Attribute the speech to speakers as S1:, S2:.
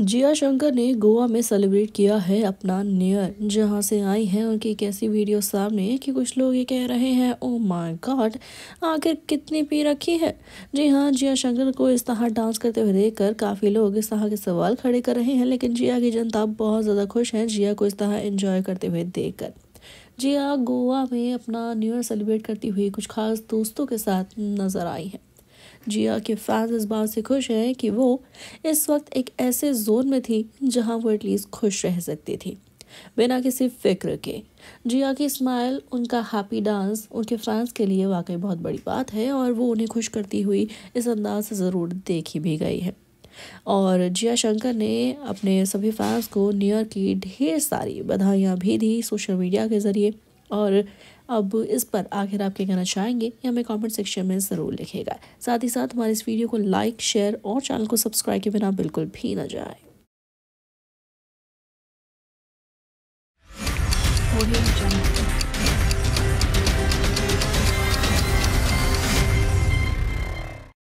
S1: जिया शंकर ने गोवा में सेलिब्रेट किया है अपना नियर जहां से आई है उनकी एक ऐसी वीडियो सामने कि कुछ लोग ये कह रहे हैं ओ माय गॉड आखिर कितनी पी रखी है जी हाँ जिया शंकर को इस तरह डांस करते हुए देखकर काफ़ी लोग इस तरह के सवाल खड़े कर रहे हैं लेकिन जिया की जनता बहुत ज़्यादा खुश है जिया को इस तरह इंजॉय करते हुए देख कर जिया गोवा में अपना न्यू ईयर सेलिब्रेट करती हुई कुछ खास दोस्तों के साथ नज़र आई है जिया के फैंस इस बात से खुश हैं कि वो इस वक्त एक ऐसे जोन में थी जहां वो एटलीस्ट खुश रह सकती थी बिना किसी फिक्र के जिया की स्माइल उनका हैप्पी डांस उनके फैंस के लिए वाकई बहुत बड़ी बात है और वो उन्हें खुश करती हुई इस अंदाज से ज़रूर देखी भी गई है और जिया शंकर ने अपने सभी फैंस को न्यू ईयर की ढेर सारी बधाइयाँ भी दी सोशल मीडिया के ज़रिए और अब इस पर आखिर आप क्या कहना चाहेंगे ये हमें कमेंट सेक्शन में ज़रूर लिखेगा साथ ही साथ हमारे इस वीडियो को लाइक शेयर और चैनल को सब्सक्राइब के बिना बिल्कुल भी ना जाए